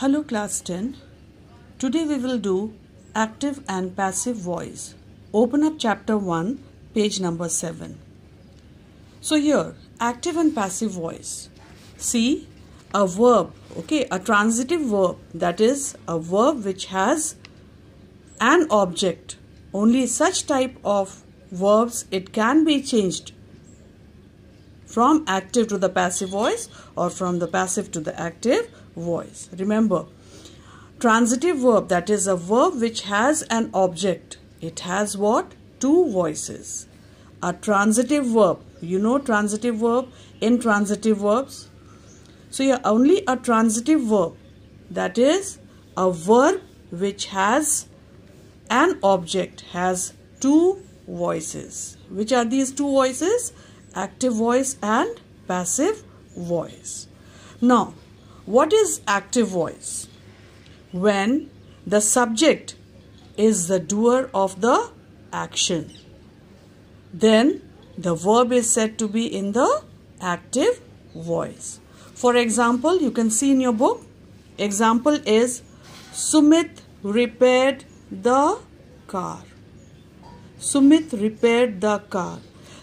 Hello class 10. Today we will do active and passive voice. Open up chapter 1, page number 7. So here, active and passive voice. See, a verb, okay, a transitive verb, that is a verb which has an object. Only such type of verbs it can be changed from active to the passive voice or from the passive to the active voice. Remember, transitive verb that is a verb which has an object. It has what? Two voices. A transitive verb. You know transitive verb, intransitive verbs. So you are only a transitive verb that is a verb which has an object has two voices. Which are these two voices? Active voice and passive voice. Now, what is active voice? When the subject is the doer of the action, then the verb is said to be in the active voice. For example, you can see in your book, example is Sumit repaired the car. Sumit repaired the car.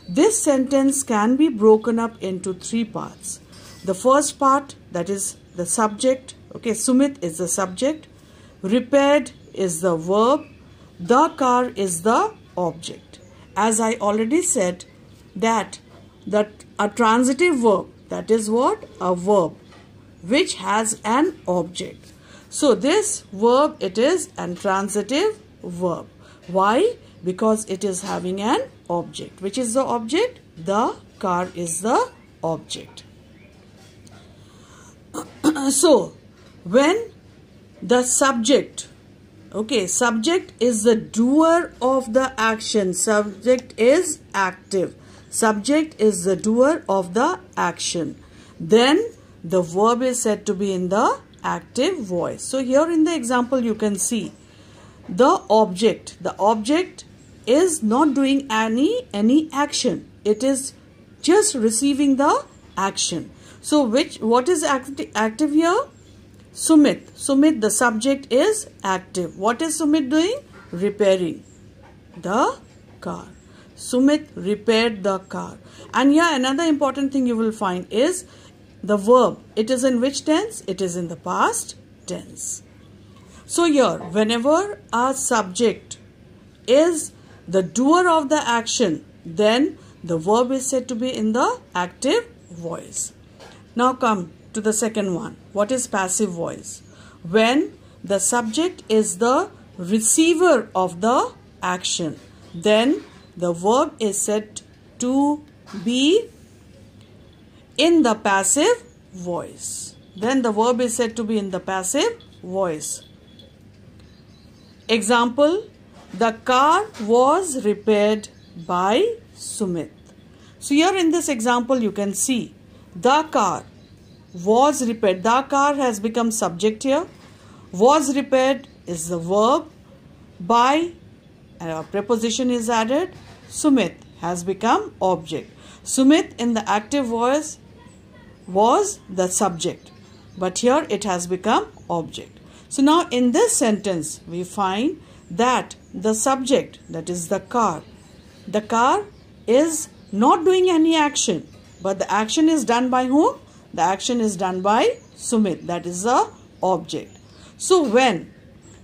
This sentence can be broken up into three parts. The first part, that is the subject okay sumit is the subject repaired is the verb the car is the object as i already said that that a transitive verb that is what a verb which has an object so this verb it is a transitive verb why because it is having an object which is the object the car is the object uh, so when the subject okay subject is the doer of the action subject is active subject is the doer of the action then the verb is said to be in the active voice so here in the example you can see the object the object is not doing any any action it is just receiving the action so which what is active here? Sumit. Sumit the subject is active. What is Sumit doing? Repairing the car. Sumit repaired the car. And here another important thing you will find is the verb. It is in which tense? It is in the past tense. So here, whenever a subject is the doer of the action, then the verb is said to be in the active voice. Now come to the second one. What is passive voice? When the subject is the receiver of the action, then the verb is said to be in the passive voice. Then the verb is said to be in the passive voice. Example, the car was repaired by Sumit. So here in this example you can see the car was repaired. The car has become subject here. Was repaired is the verb. By uh, preposition is added. Sumit has become object. Sumit in the active voice was the subject. But here it has become object. So now in this sentence we find that the subject that is the car. The car is not doing any action but the action is done by whom? The action is done by Sumit. That is the object. So when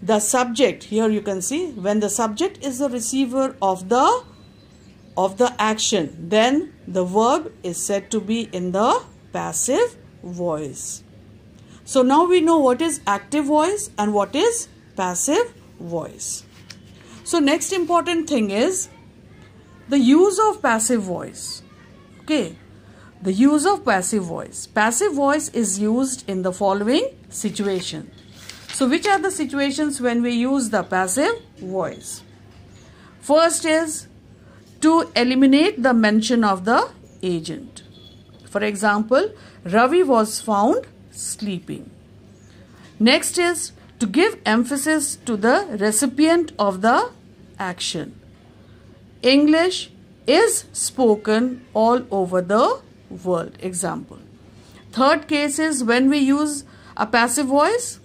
the subject, here you can see, when the subject is the receiver of the of the action, then the verb is said to be in the passive voice. So now we know what is active voice and what is passive voice. So next important thing is the use of passive voice. Okay. The use of passive voice. Passive voice is used in the following situation. So which are the situations when we use the passive voice? First is to eliminate the mention of the agent. For example, Ravi was found sleeping. Next is to give emphasis to the recipient of the action. English is spoken all over the world example third case is when we use a passive voice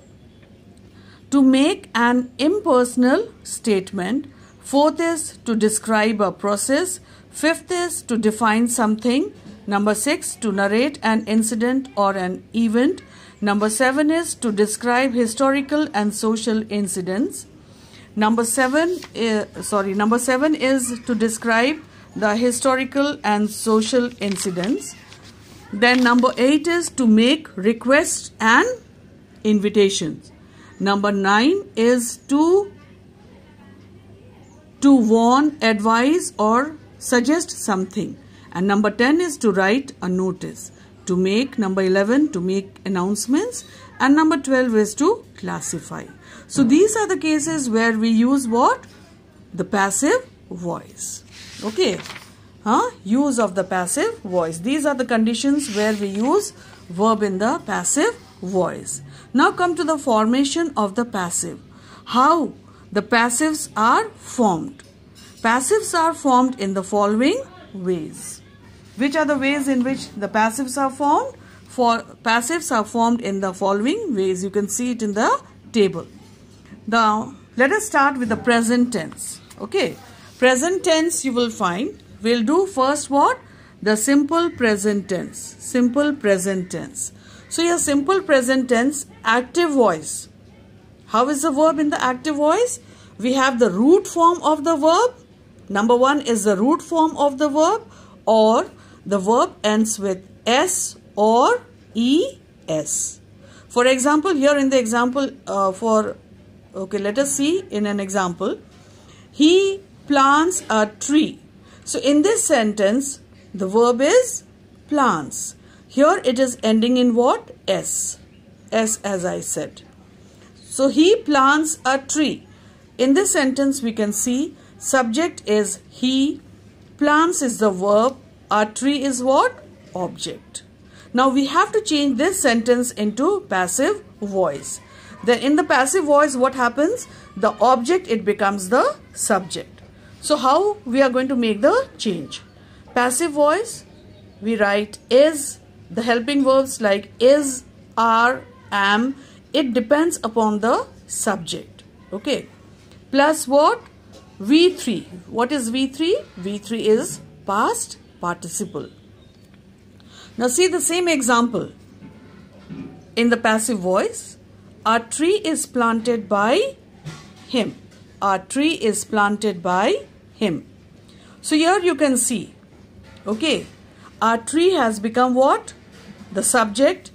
to make an impersonal statement fourth is to describe a process fifth is to define something number 6 to narrate an incident or an event number 7 is to describe historical and social incidents number 7 uh, sorry number 7 is to describe the historical and social incidents. Then number 8 is to make requests and invitations. Number 9 is to to warn, advise or suggest something. And number 10 is to write a notice. To make, number 11 to make announcements and number 12 is to classify. So these are the cases where we use what? The passive voice okay huh? use of the passive voice these are the conditions where we use verb in the passive voice now come to the formation of the passive how the passives are formed passives are formed in the following ways which are the ways in which the passives are formed for passives are formed in the following ways you can see it in the table now let us start with the present tense okay present tense you will find we'll do first what the simple present tense simple present tense so your simple present tense active voice how is the verb in the active voice we have the root form of the verb number one is the root form of the verb or the verb ends with s or es for example here in the example uh, for okay let us see in an example he plants a tree. So in this sentence, the verb is plants. Here it is ending in what? S. S as I said. So he plants a tree. In this sentence we can see subject is he, plants is the verb, a tree is what? Object. Now we have to change this sentence into passive voice. Then in the passive voice what happens? The object it becomes the subject. So how we are going to make the change? Passive voice, we write is, the helping verbs like is, are, am, it depends upon the subject. Okay. Plus what? V3. What is V3? V3 is past participle. Now see the same example. In the passive voice, a tree is planted by him. A tree is planted by him. So here you can see, okay, our tree has become what? The subject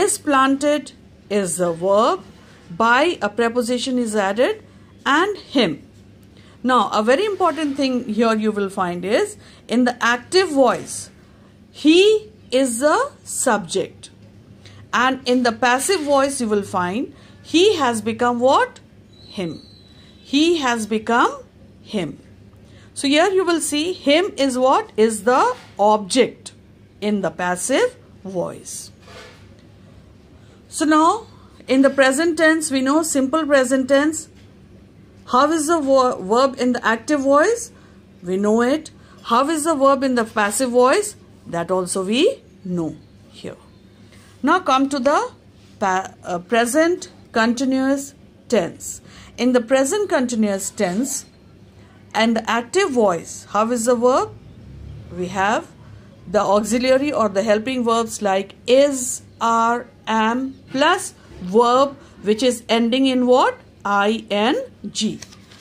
is planted is the verb, by a preposition is added and him. Now a very important thing here you will find is in the active voice, he is the subject and in the passive voice you will find he has become what? Him. He has become him. So here you will see him is what? Is the object in the passive voice. So now in the present tense we know simple present tense. How is the verb in the active voice? We know it. How is the verb in the passive voice? That also we know here. Now come to the uh, present continuous tense. In the present continuous tense, and the active voice, how is the verb? We have the auxiliary or the helping verbs like is, are, am plus verb which is ending in what? ing.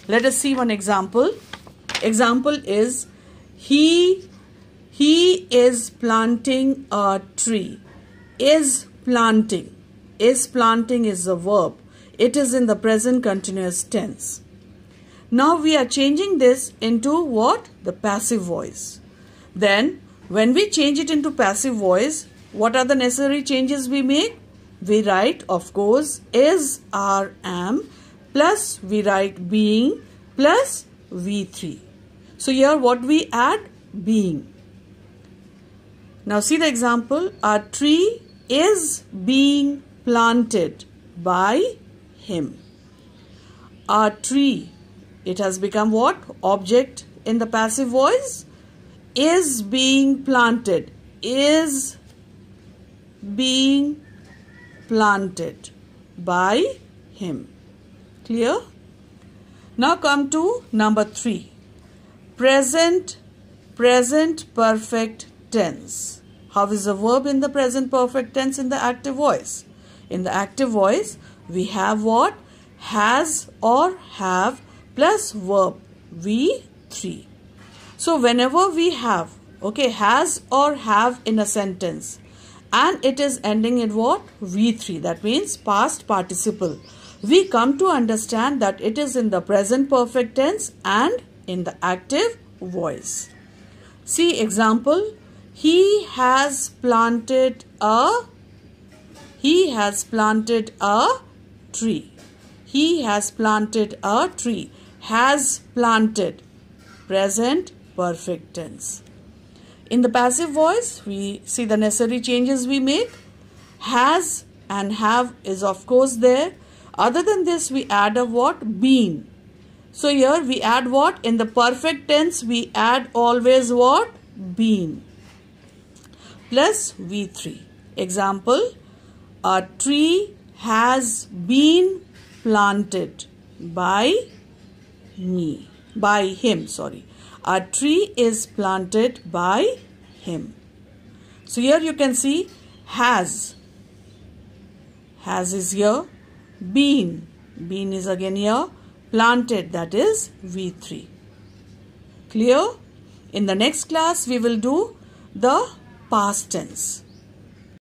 Let us see one example. Example is he he is planting a tree. Is planting. Is planting is a verb. It is in the present continuous tense. Now we are changing this into what? The passive voice. Then when we change it into passive voice, what are the necessary changes we make? We write of course is, are, am plus we write being plus V3. So here what we add? Being. Now see the example. A tree is being planted by him. A tree it has become what? Object in the passive voice is being planted. Is being planted by him. Clear? Now come to number three. Present, present perfect tense. How is the verb in the present perfect tense in the active voice? In the active voice, we have what? Has or have plus verb V3. So whenever we have, okay, has or have in a sentence and it is ending in what? V3. That means past participle. We come to understand that it is in the present perfect tense and in the active voice. See example, he has planted a, he has planted a tree. He has planted a tree has planted present perfect tense in the passive voice we see the necessary changes we make has and have is of course there other than this we add a what been so here we add what in the perfect tense we add always what been plus v3 example a tree has been planted by me by him sorry a tree is planted by him so here you can see has has is here been been is again here planted that is v3 clear in the next class we will do the past tense